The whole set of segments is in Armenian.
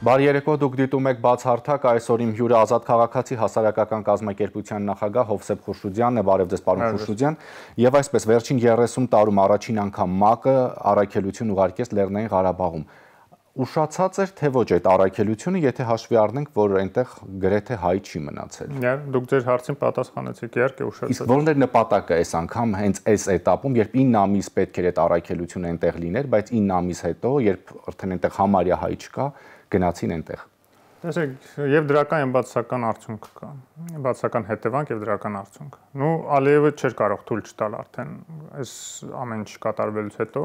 Բարի երեկո, դուք դիտում եք բացհարթակ այսօր իմ հյուրը ազատ քաղաքացի հասարակական կազմակերպության նախագահ Հովսեփ Խուրշուդյանն է, բարև ձեզ պարոն Խուրշուդյան, եւ այսպես վերջին 30 տարում առաջին անգամ ՄԱԿ-ը առաքելություն ուղարկեց Լեռնային Ղարաբաղում ուշացած էր թե ոչ այդ առաքելությունը, եթե հաշվի առնենք, որ այնտեղ գրեթե հայ չի մնացել։ Դա դուք ձեր հարցին պատասխանեցիք, իհարկե ուշացած։ Իսկ ո՞րն էր նպատակը այս անգամ հենց այս этаպում, երբ 9 ամիս պետք էր այդ առաքելությունը այնտեղ լիներ, բայց 9 ամիս հետո, երբ արդեն այնտեղ համարյա հայ չկա, գնացին այնտեղ։ Տեսեք, եւ դրական եւ բացական արդյունք կա։ Բացական հետևանք եւ դրական արդյունք։ Ну, Ալիևը չէր կարող թույլ չտալ արդեն այս ամեն ինչ կատարվելուց հետո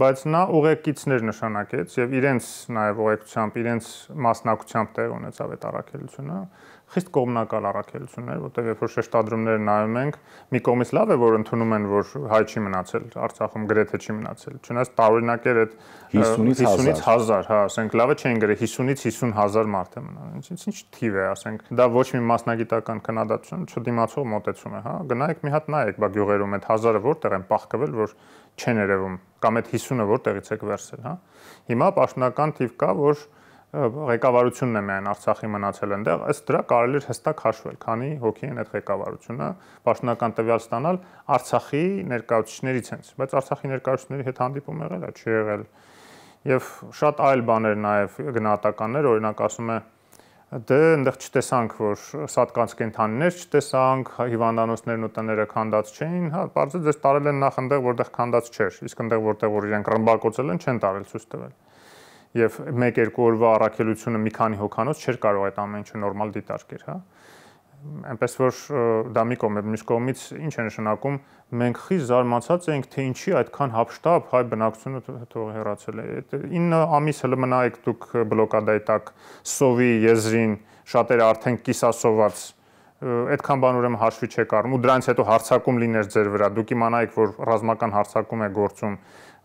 բայց նա ուղեկիցներ նշանակեց եւ իրենց նաեւ ուղեկցությամբ, իրենց մասնակցությամբ տեղ ունեցավ այդ առաքելությունը։ ու խիստ կողմնակալ առաքելություններ, որտեղ երբ որ շեշտադրումները նայում ենք, մի կողմից լավ է, որ ընդունում են, որ հայ չի մնացել Արցախում, գրեթե չի մնացել։ Չնայած տարօրինակեր այդ 50-ից 50000, հա, ասենք լավը չեն գրել 50-ից 50000 մարդ է մնալ։ Ինչ ինչ թիվ է, ասենք, դա ոչ մի մասնագիտական քննադատություն չդիմացող մոտեցում է, հա։ Գնայեք մի հատ նայեք, բա գյուղերում այդ 1000-ը որտեղ են պահկվել, որ չեն երևում, կամ այդ 50-ը որտեղից է վերցել, հա։ Հիմա պաշտոնական թիվ կա, որ ղեկավարությունն է միայն Արցախի մնացել այնտեղ, ըստ դրա կարելի է հստակ հաշվել, քանի հոգի են այդ ղեկավարությունը, պաշտոնական տվյալ ստանալ Արցախի ներկայացուցիչներից հենց, բայց Արցախի ներկայացուցիչների հետ հանդիպում եղել է, չի եղել։ Եվ շատ այլ բաներ նաև գնահատականներ, օրինակ ասում է դե այնտեղ չտեսանք, որ սատկանց կենթանիներ չտեսանք, հիվանդանոցներն ու տները քանդած չէին, հա, բարձր դες տարել են նախ այնտեղ, որտեղ քանդած չէր, իսկ այնտեղ որտեղ որ իրենք ռմբակոծել են, չեն տարել ցույց տվել եւ 1-2 օրվա առաքելությունը մի քանի հոգանոց չէր կարող այդ ամեն ինչը նորմալ դիտարկել, հա այնպես որ դա մի կողմ է, մյուս կողմից ինչ է նշանակում, մենք խի զարմացած ենք, թե ինչի այդքան հապշտապ հայ բնակությունը թող հեռացել է։ Այդ 9 ամիս հələ մնայեք դուք բլոկադայի տակ սովի եզրին, շատերը արդեն կիսասոված այդքան բան ուրեմն հաշվի չեք առնում ու դրանից հետո հարցակում լիներ ձեր վրա։ Դուք իմանայիք, որ ռազմական հարցակում է գործում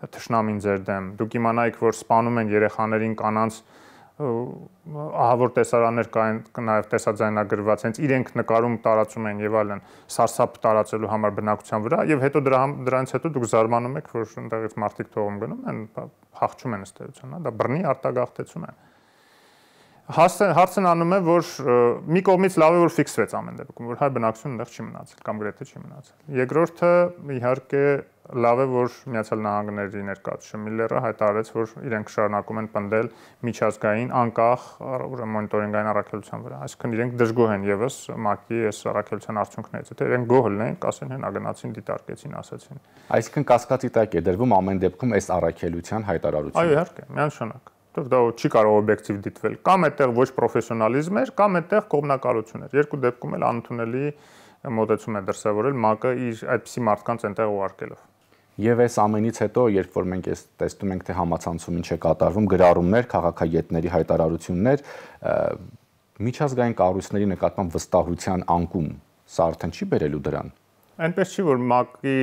թշնամին ձեր դեմ։ Դուք իմանայիք, որ սպանում են երեխաներին կանանց ահավոր տեսարաններ կային նաև տեսաձայնագրված, հենց իրենք նկարում տարածում են եւ այլն, սարսափ տարածելու համար բնակության վրա եւ հետո դրա դրանից հետո դուք զարմանում եք, որ այնտեղից մարդիկ թողում գնում են, հաղճում են ըստեյության, հա, դա բռնի արտագաղթեցում է։ Ա հարցն անում է, որ մի կողմից լավ է որ ֆիքսվեց ամեն դեպքում, որ հայ բնակչությունը այնտեղ չի մնացել կամ գրեթե չի մնացել։ Երկրորդը իհարկե լավ է, որ Միացյալ Նահանգների ներկայացուցիչ Միլլերը հայտարարեց, որ իրենք շարունակում են պնդել միջազգային անկախ ուրեմն մոնիտորինգային առաքելության վրա։ Այսինքն իրենք դժգոհ են եւս ՄԱԿ-ի այս առաքելության արդյունքներից։ Եթե իրենք գոհ լինեն, կասեն հենա գնացին, դիտարկեցին, ասացին։ Այսինքն կասկածի տակ է դրվում ամեն դեպքում այս առաքելության հայտարարությունը։ Այո, իհարկե, միանշանակ որովհետև դա չի կարող օբյեկտիվ դիտվել։ Կամ այդտեղ ոչ պրոֆեսիոնալիզմ էր, կամ այդտեղ կողմնակալություն էր։ Երկու դեպքում էլ անընդունելի մոտեցում է դրսևորել ՄԱԿ-ը իր այդպիսի մարդկանց այնտեղ ուղարկելով։ Եվ այս ամենից հետո, երբ որ մենք էս տեսնում ենք, թե համացանցում ինչ է կատարվում, գրառումներ, քաղաքագետների հայտարարություններ, միջազգային կառույցների նկատմամբ վստահության անկում, սա արդեն չի բերելու դրան։ Այնպես չի որ ՄԱԿ-ի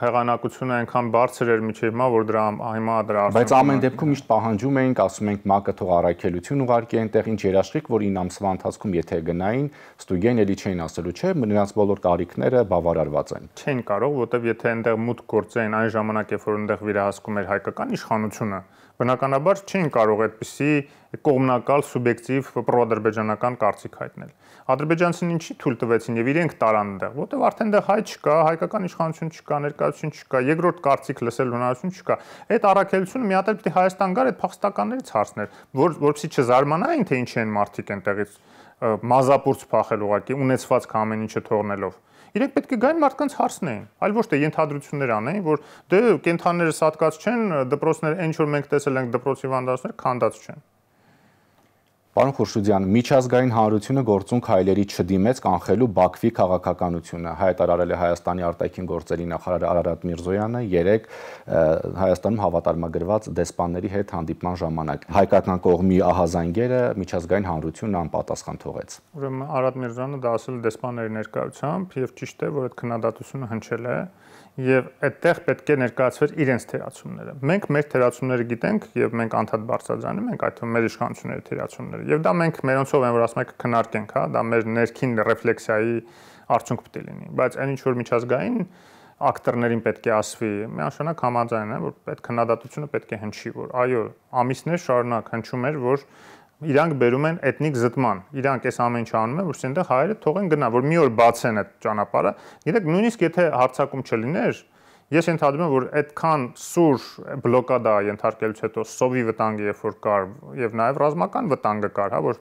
հեղանակությունը այնքան բարձր էր միջև հիմա, որ դրա հիմա դրա արդյունքը։ Բայց ամեն դեպքում միշտ պահանջում էինք, ասում ենք ՄԱԿ-ը թող առաքելություն ուղարկի այնտեղ ինչ երաշխիք, որ 9 ամսվա ընթացքում եթե գնային, ստուգեն, ելի չէին ասելու, չէ, նրանց բոլոր կարիքները բավարարված են։ Չեն կարող, որովհետև եթե այնտեղ մուտք գործեին այն ժամանակ, երբ որ այնտեղ վերահսկում էր հայկական իշխանությունը, բնականաբար չեն կարող այդպիսի կողմնակալ սուբյեկտիվ պրոադրբեջանական կարծիք հայտնել ադրբեջանցին ինչի թույլ տվեցին եւ իրենք տարան դեղ, որտեղ արդեն դեղ հայ չկա, հայկական իշխանություն չկա, ներկայություն չկա, երկրորդ կարծիք լսել հնարավորություն չկա։ Այդ առաքելությունը մի հատ էլ պիտի Հայաստան գար այդ փախստականներից հարցներ, որ որպեսի չզարմանային թե ինչ են մարդիկ այնտեղից մազապուրց փախել ուղակի ունեցվածք ամեն ինչը թողնելով։ Իրենք պետք է գային մարդկանց հարցնեին, այլ ոչ թե ենթադրություններ անեին, որ դե կենթանները սատկած չեն, դպրոցները ինչ որ մենք տեսել ենք դպրոցի վանդալներ քանդած չեն։ Պարոն Խուրշուդյան, միջազգային հանրությունը գործունք հայլերի չդիմեց կանխելու Բաքվի քաղաքականությունը։ Հայտարարել է Հայաստանի արտաքին գործերի նախարար Արարատ Միրզոյանը 3 Հայաստանում հավատարմագրված դեսպանների հետ հանդիպման ժամանակ։ Հայկական կողմի ահազանգերը միջազգային հանրությունն անպատասխան թողեց։ Ուրեմն Արարատ Միրզոյանը դա ասել դեսպանների ներկայությամբ եւ ճիշտ է, որ այդ քննադատությունը հնչել է եւ այդտեղ պետք է ներկայացվեր իրենց թերացումները։ Մենք մեր թերացումները գիտենք եւ մենք անդադ բարձրացնում ենք այդ թվում մեր իշխանությունների թերացումները Եվ դա մենք մերոնցով են որ ասում եք քննարկենք, հա, դա մեր ներքին ռեֆլեքսիայի արդյունք պետք է լինի, բայց այն ինչ որ միջազգային ակտորներին պետք է ասվի, միանշանակ համաձայն եմ, որ պետք քննադատությունը պետք է հնչի, որ այո, ամիսներ շարունակ հնչում էր, որ իրանք բերում են էթնիկ զտման։ Իրանք այս ամեն ինչը անում են, որ ցենտեղ հայերը թողեն գնա, որ մի օր բացեն այդ ճանապարհը։ Գիտեք, նույնիսկ եթե հարցակում չլիներ, Ես ենթադրում եմ, որ այդքան սուր բլոկադա ենթարկելուց հետո սովի վտանգը երբ որ կար եւ նաեւ ռազմական վտանգը կար, հա, որ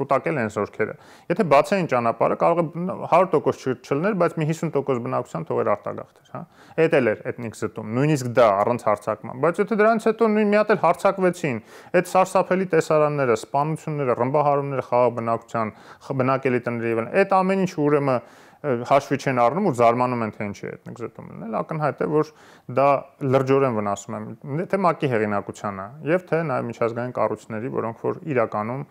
կուտակել են զորքերը։ Եթե բացային ճանապարհը կարող է 100% չլներ, բայց մի 50% բնակության թողեր արտագաղթեր, հա։ Էդ էլ էր էթնիկ զտում, նույնիսկ դա առանց հարցակման, բայց եթե դրանից հետո նույն մի հատ էլ հարցակվեցին, այդ սարսափելի տեսարանները, սպանությունները, ռմբահարումները խաղաղ բնակության, բնակելի տների եւ այլն, այդ ամեն ինչ ուրեմն հաշվի չեն առնում ու զարմանում են թե ինչի է էթնիկ զտում լինել, ակնհայտ է որ դա լրջորեն վնասում է թե ՄԱԿ-ի հեղինակությանը եւ թե նաեւ միջազգային կառույցների, որոնք որ իրականում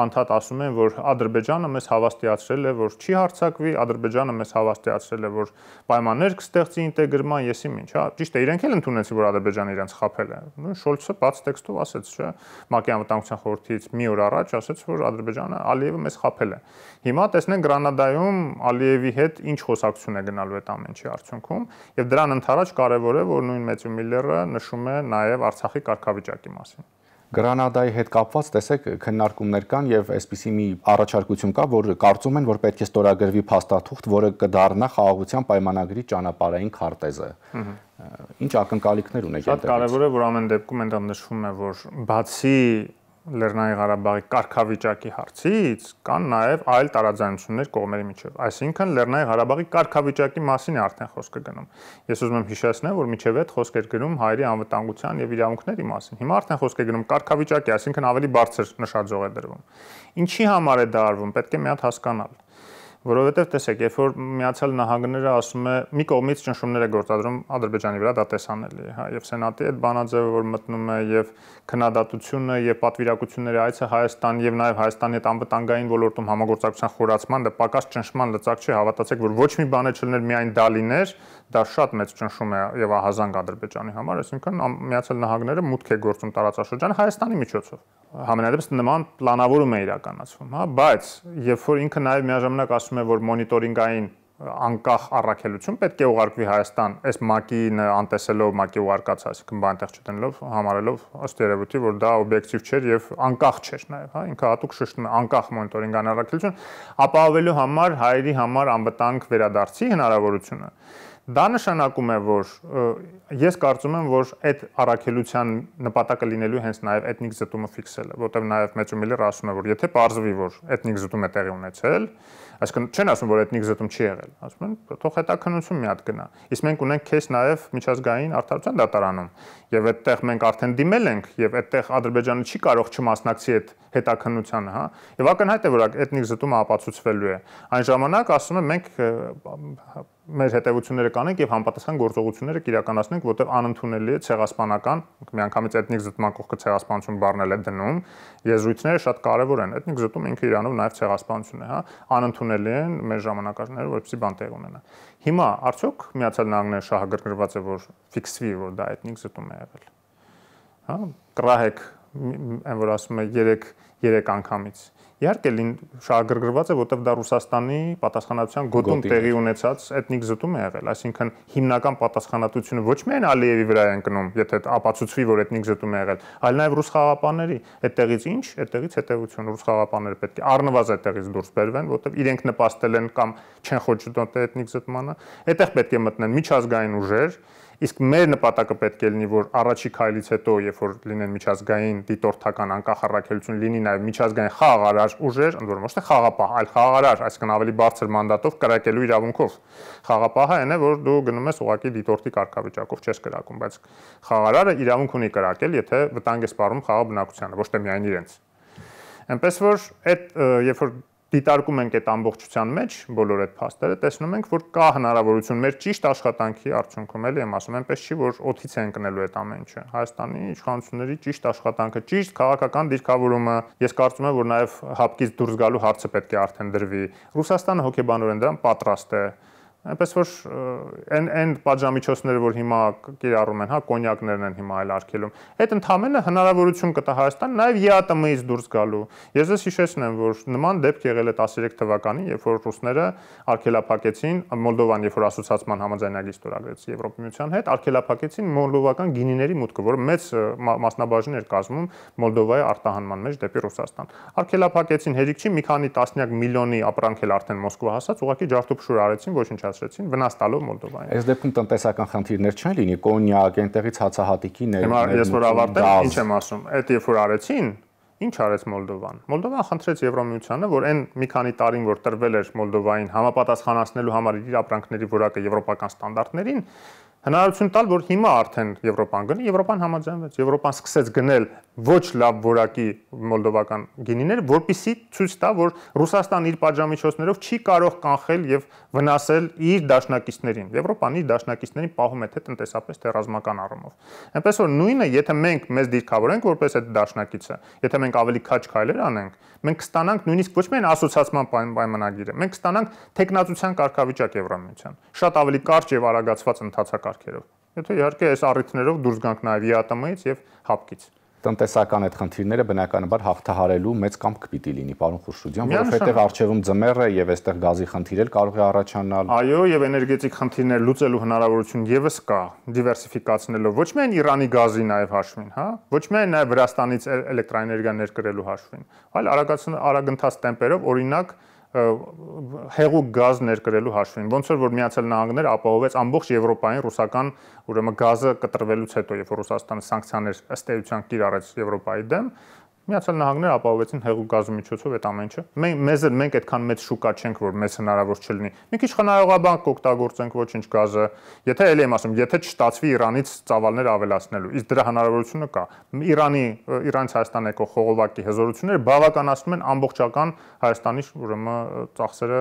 անդադ ասում են, որ Ադրբեջանը մեզ հավաստիացրել է, որ չի հարցակվի, Ադրբեջանը մեզ հավաստիացրել է, որ պայմաններ կստեղծի ինտեգրման, եսի ինչ, հա, ճիշտ է, իրենք էլ ընդունեցին, որ Ադրբեջանը իրենց խაფել է։ Նույն Շոլցը բաց տեքստով ասաց, չէ՞, ՄԱԿ-ի անվտանգության խորհրդից մի օր առաջ ասաց, որ Ադրբեջանը Ալիևը մեզ խაფել է։ Հիմա տեսնենք Գրանադայում Ալիևի հետ ինչ խոսակցություն է գնալու այդ ամենի արդյունքում, եւ դրան ընդառաջ կարեւոր է, որ նույն Մեծու Միլլերը նշում է նաեւ Արցախի կարգավիճակի մասին։ Գրանադայի հետ կապված տեսեք քննարկումներ կան եւ այսպիսի մի առաջարկություն կա, որ կարծում են, որ պետք է ստորագրվի փաստաթուղթ, որը կդառնա խաղաղության պայմանագրի ճանապարհային քարտեզը։ Ինչ ակնկալիքներ ունեք այդտեղ։ Շատ կարեւոր է, որ ամեն դեպքում այնտեղ նշվում է, որ բացի Լեռնային Ղարաբաղի կարգավիճակի հարցից կան նաև այլ տարաձայնություններ կողմերի միջև։ Այսինքն Լեռնային Ղարաբաղի կարգավիճակի մասին է արդեն խոսքը գնում։ Ես ուզում եմ հիշեցնել, որ միջև այդ խոսք էր գնում հայերի անվտանգության եւ իրավունքների մասին։ Հիմա արդեն խոսք է գնում կարգավիճակի, այսինքն ավելի բարձր նշաձող է դրվում։ Ինչի համար է դա արվում, պետք է մի հատ հասկանալ որովհետև տեսեք, երբ որ Միացյալ Նահանգները ասում է մի կողմից ճնշումներ է գործադրում Ադրբեջանի վրա, դա տեսանելի է, հա, եւ Սենատի այդ բանաձևը, որ մտնում է եւ քննադատությունը եւ պատվիրակությունների այցը Հայաստան եւ նաեւ Հայաստանի հետ անվտանգային ոլորտում համագործակցության խորացման դա պակաս ճնշման լծակ չէ, հավատացեք, որ ոչ մի բան է չլիներ միայն դա լիներ, դա շատ մեծ ճնշում է եւ ահազանգ Ադրբեջանի համար, այսինքն Միացյալ Նահանգները մուտք է գործում տարածաշրջան Հայաստանի միջոցով համենայնպես նման պլանավորում է իրականացվում, հա, բայց երբ որ ինքը նաև միաժամանակ ասում է, որ մոնիտորինգային անկախ առաքելություն պետք է ուղարկվի Հայաստան այս ՄԱԿ-ին անտեսելով ՄԱԿ-ի ուղարկած այսինքն բանտեղ չտնելով համարելով ըստ երևույթի որ դա օբյեկտիվ չէր եւ անկախ չէր նաեւ հա ինքը հատուկ շեշտում է անկախ մոնիտորինգ անառաքելություն ապահովելու համար հայերի համար անվտանգ վերադարձի հնարավորությունը Դա նշանակում է, որ ես կարծում եմ, որ այդ առաքելության նպատակը լինելու հենց նաև էթնիկ զտումը ֆիքսելը, որտեղ նաև Մեծումիլերը ասում է, որ եթե ողջվի, որ էթնիկ զտումը տեղի ունեցել, այսինքն չեն ասում, որ էթնիկ զտում չի եղել, ասում են, թող հետաքննություն մի հատ գնա։ Իսկ մենք ունենք քեզ նաև միջազգային արդարության դատարանում, եւ այդտեղ մենք արդեն դիմել ենք եւ այդտեղ Ադրբեջանը չի կարող չմասնակցի այդ հետաքննությանը, հա։ Եվ ակնհայտ է, որ էթնիկ զտումը ապացուցվելու է։ Այն ժամանակ ասում եմ մենք մեր հետևությունները կանենք եւ համապատասխան գործողությունները կիրականացնենք, որտեղ անընդունելի է ցեղասպանական, միանգամից էթնիկ զտման կողքը ցեղասպանություն բառնել է դնում։ Եզրույթները շատ կարեւոր են։ Էթնիկ զտումը ինքը Իրանով նաեւ ցեղասպանություն է, հա։ Անընդունելի են մեր ժամանակաշրջանը, որպեսի բան տեղ ունենա։ Հիմա արդյոք Միացյալ Նահանգները շահագրգռված է, որ ֆիքսվի, որ դա էթնիկ զտում է եղել։ Հա, կռահեք այն որ ասում է 3 3 անգամից։ Իհարկե լին շահագրգռված է, որովհետև դա Ռուսաստանի պատասխանատվության գոտում տեղի ունեցած էթնիկ զտում է եղել, այսինքն հիմնական պատասխանատվությունը ոչ միայն Ալիևի վրա է ընկնում, եթե ապացուցվի, որ էթնիկ զտում է եղել, այլ նաև ռուս խաղապանների։ Այդտեղից ինչ, այդտեղից հետևություն ռուս խաղապանները պետք է առնվազ այդտեղից դուրս բերվեն, որովհետև իրենք նպաստել են կամ չեն խոչընդոտել էթնիկ զտմանը։ Այդտեղ պետք է մտնեն միջազգային ուժեր, Իսկ մեր նպատակը պետք է լինի, որ առաջի քայլից հետո, երբ որ լինեն միջազգային դիտորդական անկախ առաքելություն, լինի նաև միջազգային խաղարար ուժեր, ընդ որում ոչ թե խաղապահ, այլ խաղարար, այսինքն ավելի բարձր մանդատով կրակելու իրավունքով։ Խաղապահը այն է, որ դու գնում ես ուղակի դիտորդի կարգավիճակով չես կրակում, բայց խաղարարը իրավունք ունի կրակել, եթե վտանգ է սպառում խաղաբնակությանը, ոչ թե միայն իրենց։ Այնպես որ այդ երբ որ դիտարկում ենք այդ ամբողջության մեջ բոլոր այդ փաստերը, տեսնում ենք, որ կա հնարավորություն մեր ճիշտ աշխատանքի արդյունքում, էլի եմ ասում, այնպես չի, որ օթից է ընկնելու այդ ամեն ինչը։ Հայաստանի իշխանությունների ճիշտ աշխատանքը, ճիշտ քաղաքական դիրքավորումը, ես կարծում եմ, որ նաև հապկից դուրս գալու հարցը պետք է արդեն դրվի։ Ռուսաստանը հոգեբանորեն դրան պատրաստ է։ Այնպես որ այն այն պատժամիջոցները, որ հիմա կիրառում են, հա, կոնյակներն են հիմա այլ արկելում։ Այդ ընդհանրը հնարավորություն կտա Հայաստան նաև ԵԱՏՄ-ից դուրս գալու։ Ես ես հիշեցնեմ, որ նման դեպք եղել է 13 թվականին, երբ որ ռուսները արկելափակեցին Մոլդովան, երբ որ ասոցիացիան համաձայնագիր ստորագրեց Եվրոպայի միության հետ, արկելափակեցին մոլդովական գինիների մուտքը, որ մեծ մասնաբաժին էր կազմում Մոլդովայի արտահանման մեջ դեպի Ռուսաստան։ Արկելափակեցին, հերիք չի, մի քանի տասնյակ միլիոնի ապրանքել արդեն Մոսկվա հասած, ուղղակի ջարդուփշուր արեցին, ոչինչ ներկայացրեցին վնաս տալով Մոլդովային։ Այս դեպքում տնտեսական խնդիրներ չեն լինի կոնյակ, այնտեղից հացահատիկի ներ։ Հիմա ես որ ավարտեմ, ինչ եմ ասում, այդ երբ որ արեցին, ինչ արեց Մոլդովան։ Մոլդովան խնդրեց Եվրոմիությանը, որ այն մի քանի տարին, որ տրվել էր Մոլդովային համապատասխանացնելու համար իր ապրանքների որակը եվրոպական ստանդարտներին, հնարավորություն տալ, որ հիմա արդեն Եվրոպան գնի, Եվրոպան համաձայնվեց, Եվրոպան սկսեց գնել ոչ լավ որակի մոլդովական գինիներ, որpիսի ցույց տա, որ Ռուսաստանն իր պատժամիջոցներով չի կարող կանխել եւ վնասել իր դաշնակիցներին։ Եվրոպան իր դաշնակիցներին պահում է թե տնտեսապես, թե ռազմական առումով։ Այնպես որ նույնը, եթե մենք մեզ դիրքավորենք որպես այդ դաշնակիցը, եթե մենք ավելի քաչ քայլեր անենք, մենք կստանանք նույնիսկ ոչ միայն ասոցիացման պայմանագիրը, մենք կստանանք տեխնացության կարգավիճակ Եվրամիության։ Շատ ավելի կարճ եւ արագացված ընթացակարգերով։ Եթե իհարկե այս առիթներով դուրս գանք նաեւ ԵԱՏՄ-ից եւ ՀԱՊԿ-ից տնտեսական այդ խնդիրները բնականաբար հաղթահարելու մեծ կամք պիտի լինի, պարոն Խուրշուդյան, որովհետև արժևում ձմեռը եւ այստեղ գազի խնդիր էլ կարող է առաջանալ։ Այո, եւ էներգետիկ խնդիրներ լուծելու հնարավորություն եւս կա, դիվերսիֆիկացնելով ոչ միայն Իրանի գազի, նաեւ հաշվին, հա, ոչ միայն նաեւ Վրաստանից էլեկտրակայանի ներկրելու հաշվին, այլ արագացնող արագընթաց տեմպերով օրինակ հեղուկ գազ ներկրելու հաշվին։ Ոնց որ որ Միացյալ Նահանգները ապահովեց ամբողջ Եվրոպային ռուսական ուրեմն գազը կտրվելուց հետո, երբ որ Ռուսաստանը սանկցիաներ ըստ էության կիրառեց Եվրոպայի դեմ, Միացյալ Նահանգները ապահովեցին հեղու գազի միջոցով այդ ամենը։ Մենք մեզ էլ մենք այդքան մեծ շուկա չենք, որ մեզ հնարավոր չլինի։ Մի քիչ խնայողաբար կօգտագործենք ոչինչ գազը։ Եթե էլ եմ ասում, եթե չստացվի Իրանից ծավալներ ավելացնելու, իսկ դրա հնարավորությունը կա։ Իրանի Իրանից Հայաստան եկող խողովակի հզորությունները բավականացնում են ամբողջական Հայաստանի ուրեմն ծախսերը,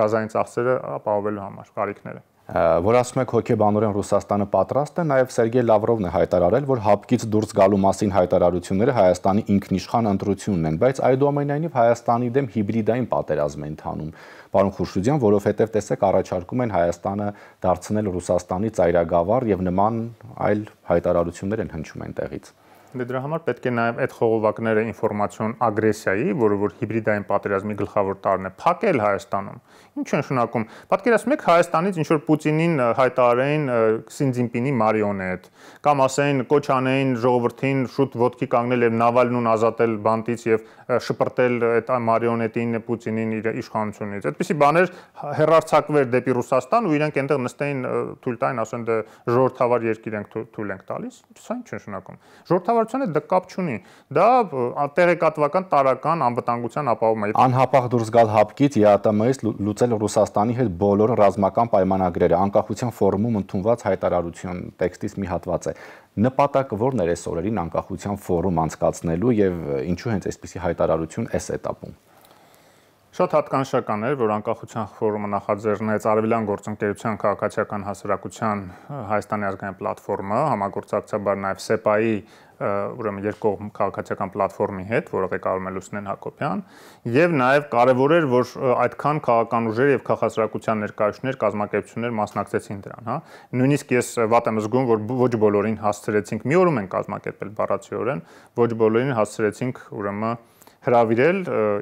գազային ծախսերը ապահովելու համար, կարիքները որ ասում եք հոգեբանորեն Ռուսաստանը պատրաստ է, նաև Սերգեյ Լավրովն է հայտարարել, որ հապկից դուրս գալու մասին հայտարարությունները Հայաստանի ինքնիշխան ընտրությունն են, բայց այդուամենայնիվ Հայաստանի դեմ հիբրիդային պատերազմ է ընթանում։ Պարոն Խուրշուդյան, որովհետև տեսեք առաջարկում են Հայաստանը դարձնել Ռուսաստանի ծայրագավառ եւ նման այլ հայտարարություններ են հնչում այնտեղից։ Դե դրա համար պետք է նաև այդ խողովակները ինֆորմացիոն ագրեսիայի, որը որ հիբրիդային պատերազմի գլխավոր տարրն է, փակել Հայաստանում։ Ինչ են շունակում։ Պատկերացնում եք Հայաստանից ինչ որ Պուտինին հայտարարեին Սինձինպինի մարիոնետ, կամ ասեին կոչ անեին ժողովրդին շուտ ոդկի կանգնել եւ Նավալնուն ազատել բանտից եւ շպրտել այդ մարիոնետին Պուտինին իր իշխանությունից։ Այդպիսի բաներ հերարցակվեր դեպի Ռուսաստան ու իրենք այնտեղ նստեին թույլ տային, ասեն դե ժողովրդավար երկիր ենք թույլ ենք տալիս։ Սա ինչ են շունակում։ Ժողովրդավար կառավարության հետ դա կապ չունի։ Դա տեղեկատվական տարական անվտանգության ապահովումն է։ Անհապաղ դուրս գալ հապկից ԵԱՏՄ-ից լուծել Ռուսաստանի հետ բոլոր ռազմական պայմանագրերը, անկախության ֆորումում ընդունված հայտարարություն տեքստից մի հատված է։ Նպատակը ո՞րն էր այս օրերին անկախության ֆորում անցկացնելու եւ ինչու հենց այսպիսի հայտարարություն այս էտապում։ Շատ հատկանշական էր, որ անկախության ֆորումը նախաձեռնեց Արևելյան գործընկերության քաղաքացիական հասարակության Հայաստանի ազգային պլատֆորմը, համագործակցաբար նաև ՍԵՊԱ-ի ուրեմն երկկողմ քաղաքացիական պլատֆորմի հետ, որը ղեկավարում է Լուսնեն Հակոբյան, եւ նաև կարեւոր էր, որ այդքան քաղաքական ուժեր եւ քաղաքացիական ներկայացուցիչներ, կազմակերպություններ մասնակցեցին դրան, հա։ Նույնիսկ ես վատ եմ զգում, որ ոչ բոլորին հասցրեցինք, մի օրում են կազմակերպել բառացիորեն, ոչ բոլորին հասցրեցինք ուրեմն հրավիրել,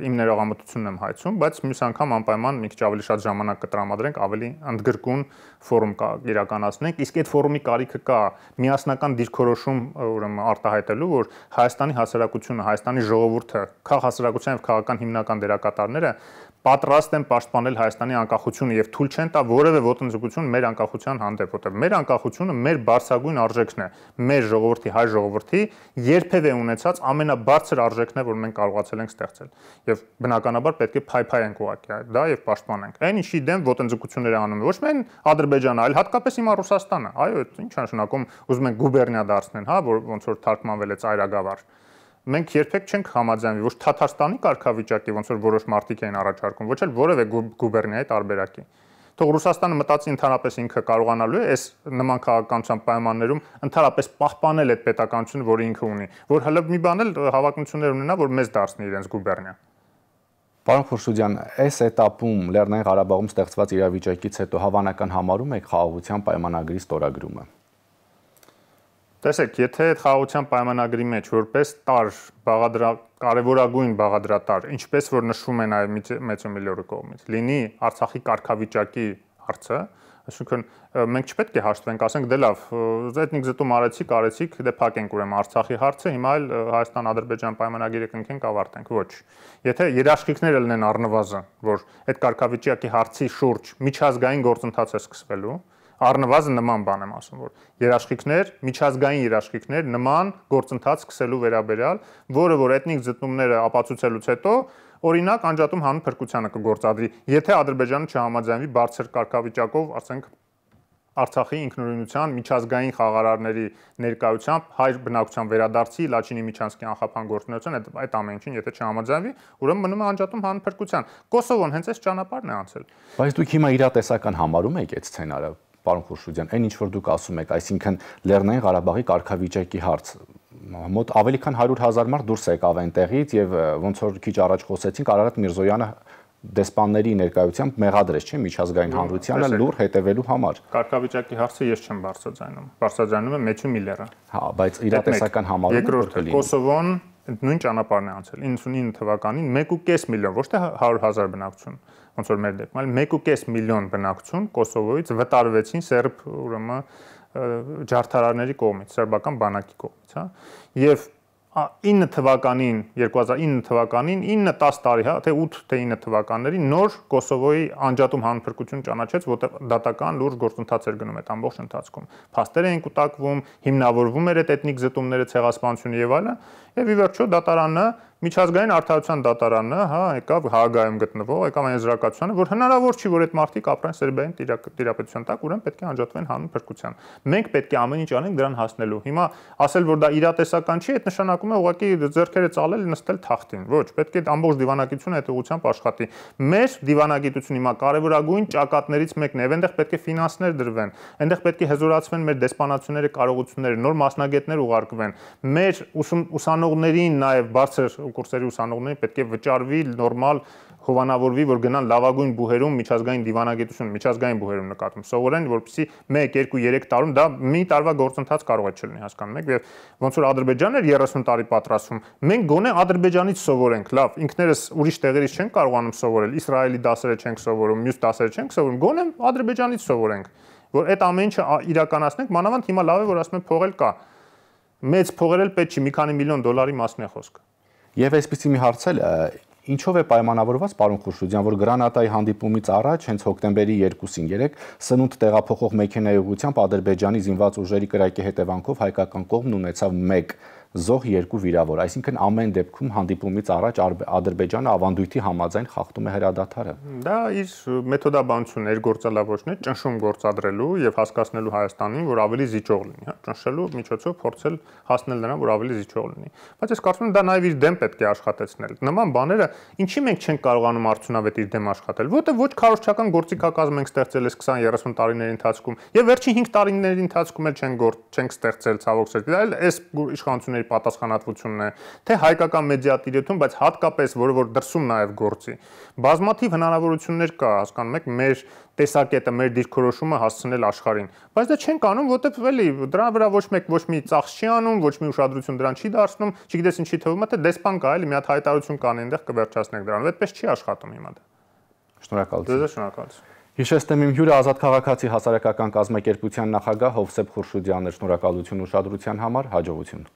իմ ներողամտությունն եմ հայցում, բայց մյուս անգամ անպայման մի քիչ ավելի շատ ժամանակ կտրամադրենք, ավելի ընդգրկուն ֆորում կիրականացնենք։ Իսկ այդ ֆորումի կարիքը կա միասնական դիրքորոշում ուրեմն արտահայտելու, որ Հայաստանի հասարակությունը, Հայաստանի ժողովուրդը, քաղաքացիական եւ քաղաքական հիմնական դերակատարները պատրաստ են պաշտպանել Հայաստանի անկախությունը եւ թույլ չեն տա որևէ ոտնձգություն մեր անկախության հանդեպ, որտեղ մեր անկախությունը մեր բարձրագույն արժեքն է, մեր ժողովրդի, հայ ժողովրդի երբևէ ունեցած ամենաբարձր արժեքն է, որ մենք կարողացել ենք ստեղծել։ Եվ բնականաբար պետք է փայփայենք ուղակի դա եւ պաշտպանենք։ Այն ինչի դեմ ոտնձգություններ է անում ոչ միայն Ադրբեջանը, այլ հատկապես հիմա Ռուսաստանը։ Այո, ինչ նշանակում ուզում են գուբերնիա դարձնել, հա, որ ոնց որ թարգմանվել է ծայրագավառ մենք երբեք չենք համաձայնվի ոչ Թաթարստանի կարգավիճակի, ոնց որ որոշ մարդիկ էին առաջարկում, ոչ էլ որևէ գուբերնիայի տարբերակի։ Թող Ռուսաստանը մտածի ընդհանրապես ինքը կարողանալու է այս նման քաղաքականության պայմաններում ընդհանրապես պահպանել այդ պետականությունը, որ ինքը ունի, որ հələ մի բան էլ հավակնություններ ունենա, որ մեզ դարձնի իրենց գուբերնիա։ Պարոն Խորշուդյան, այս этаպում Լեռնային Ղարաբաղում ստեղծված իրավիճակից հետո հավանական համարում եք խաղաղության պայմանագրի ստորագրումը։ Տեսեք, եթե այդ խաղաղության պայմանագրի մեջ որպես տար բաղադրա կարևորագույն բաղադրատար, ինչպես որ նշվում է նաև Մեծոմիլյորի կողմից, լինի Արցախի կարգավիճակի հարցը, այսինքն մենք չպետք է հաշտվենք, ասենք դե լավ, էթնիկ զտում արեցիք, արեցիք, դե փակենք ուրեմն Արցախի հարցը, հիմա էլ Հայաստան-Ադրբեջան պայմանագիրը կնքենք, ավարտենք։ Ոչ։ Եթե երաշխիքները լինեն առնվազն, որ այդ կարգավիճակի հարցի շուրջ միջազգային գործընթաց է սկսվելու, առնվազն նման բան եմ ասում, որ երաշխիքներ, միջազգային երաշխիքներ նման գործընթաց սկսելու վերաբերյալ, որը որ էթնիկ զտումները ապացուցելուց հետո օրինակ անջատում հանուն փրկությանը կգործադրի, եթե Ադրբեջանը չհամաձայնվի բարձր կարգավիճակով, ասենք Արցախի ինքնուրույնության միջազգային խաղարարների ներկայությամբ հայր բնակության վերադարձի Լաչինի միջանցքի անխափան գործունեության այդ այդ ամեն ինչին եթե չհամաձայնվի, ուրեմն մնում է անջատում հանփրկության։ Կոսովոն հենց այս ճանապարհն է անցել։ Բայց դուք հիմա իրա տեսական համարում եք այդ սցենարը պարոն Խորշուդյան, այն ինչ որ դուք ասում եք, այսինքն Լեռնային Ղարաբաղի կարգավիճակի հարց մոտ ավելի քան 100.000 մարդ դուրս եկավ այնտեղից եւ ոնց որ քիչ առաջ խոսեցինք Արարատ Միրզոյանը դեսպանների ներկայությամբ մեղադրես չէ միջազգային հանրությանը լուր հետևելու համար։ Կարգավիճակի հարցը ես չեմ բարձրացնում։ Բարձրացնում եմ Մեջու Միլլերը։ Հա, բայց իր տեսական համալիրը երկրորդ Կոսովոն նույն ճանապարհն է անցել 99 թվականին 1.5 միլիոն ոչ թե 100.000 հա- բնակություն ոնց որ մեր դեպքում այլ 1.5 միլիոն բնակություն Կոսովոյից վտարվեցին սերբ ուրեմն ջարդարարների կողմից սերբական բանակի կողմից հա եւ 9 թվականին 2009 թվականին 9-10 տարի, հա, թե 8 թե 9 թվականներին նոր Կոսովոյի անջատում հանրփրկություն ճանաչեց, որտեղ դատական լուրջ գործընթաց էր գնում այդ ամբողջ ընթացքում։ Փաստեր էին կուտակվում, հիմնավորվում էր այդ էթնիկ զտումները, ցեղասպանությունը եւ այլն, եւ ի վերջո դատարանը միջազգային արտահայտության դատարանը, հա, եկավ Հաագայում գտնվող եկավ այն եզրակացությանը, որ հնարավոր չի, որ այդ մարդիկ ապրեն Սերբիայի տիրապետության տակ, ուրեմն պետք է անջատվեն հանուն փրկության։ Մենք պետք է ամեն ինչ անենք դրան հասնելու։ Հիմա ասել, որ դա իրատեսական չի, այդ նշանակում է ուղղակի ձեռքերը ծալել նստել թախտին։ Ոչ, պետք է ամբողջ դիվանագիտությունը այդ ուղությամբ աշխատի։ Մեր դիվանագիտությունը հիմա կարևորագույն ճակատներից մեկն է, այնտեղ պետք է ֆինանսներ դրվեն, այնտեղ պետք է հզորացվեն մեր դեսպանատությունները, կարողությունները, նոր մասնագետներ ուղարկվեն։ Մեր ուսանողներին նաև բարձր կուրսերի ուսանողներին պետք է վճարվի նորմալ հովանավորվի, որ գնան լավագույն բուհերում միջազգային դիվանագիտություն, միջազգային բուհերում նկատում։ Սովորեն, որպեսզի 1, 2, 3 տարում դա մի տարվա գործընթաց կարող է չլինի, հասկանում եք, եւ ոնց որ Ադրբեջանն էր 30 տարի պատրաստում, մենք գոնե Ադրբեջանից սովորենք, լավ, ինքներս ուրիշ տեղերից չեն կարողանում սովորել, Իսրայելի դասերը չենք սովորում, մյուս դասերը չենք սովորում, գոնե Ադրբեջանից սովորենք, որ այդ ամենը իրականացնենք, մանավանդ հիմա լավ է, որ ասում են փողել կա։ Մեծ փողերել պետք չի, մի քանի միլիոն դոլարի մասն է խոսքը։ Եվ այսպեսի մի հարց էլ ինչով է պայմանավորված պարոն Խուրշուդյան, որ գրանատայի հանդիպումից առաջ հենց հոկտեմբերի 2-ին 3 սնունդ տեղափոխող մեքենայի ուղությամբ Ադրբեջանի զինված ուժերի կրակի հետևանքով հայկական կողմն ունեցավ 1 զոհ 2 վիրավոր, այսինքն ամեն դեպքում հանդիպումից առաջ Ադրբեջանը ավանդույթի համաձայն խախտում է հրադադարը։ Դա իր մեթոդաբանությունն էր գործալավոճն է ճնշում գործադրելու եւ հասկանալու Հայաստանին, որ ավելի զիջող լինի, հա, ճնշելու միջոցով փորձել հասնել նրան, որ ավելի զիջող լինի։ Բայց ես կարծում եմ դա նաեւ իր դեմ պետք է աշխատեցնել։ Նման բաները ինչի մենք չենք կարողանում արդյունավետ իր դեմ աշխատել, որտեղ ոչ քարոշչական գործիքակազմ ենք ստեղծել այս 20-30 տարիների ընթացքում եւ վերջին 5 տարիների ընթացքում էլ չեն գործ չենք ստեղծել ցավոք սրտի։ Դա էլ այս իշխանությունների մեր պատասխանատվությունն է, թե հայկական մեդիատիրություն, բայց հատկապես որը որ դրսում նաև գործի։ Բազմաթիվ հնարավորություններ կա, հասկանում եք, մեր տեսակետը, մեր դիրքորոշումը հասցնել աշխարհին, բայց դա չեն անում, որովհետև էլի դրա վրա ոչ մեկ ոչ մի ծախս չի անում, ոչ մի ուշադրություն դրան չի դարձնում, չգիտես ինչի թվում է, թե դեսպան կա, էլի մի հատ հայտարարություն կան այնտեղ կվերջացնենք դրան, այդպես չի աշխատում հիմա դա։ Շնորհակալություն։ Ձեզ շնորհակալություն։ Հիշեցնեմ իմ հյուրը ազատ քաղաքացի հասարակական կազմակերպության նախագահ Հովսեփ Խուրշուդյանն է։ Շնորհակալություն ուշադրության համար, հաջողություն։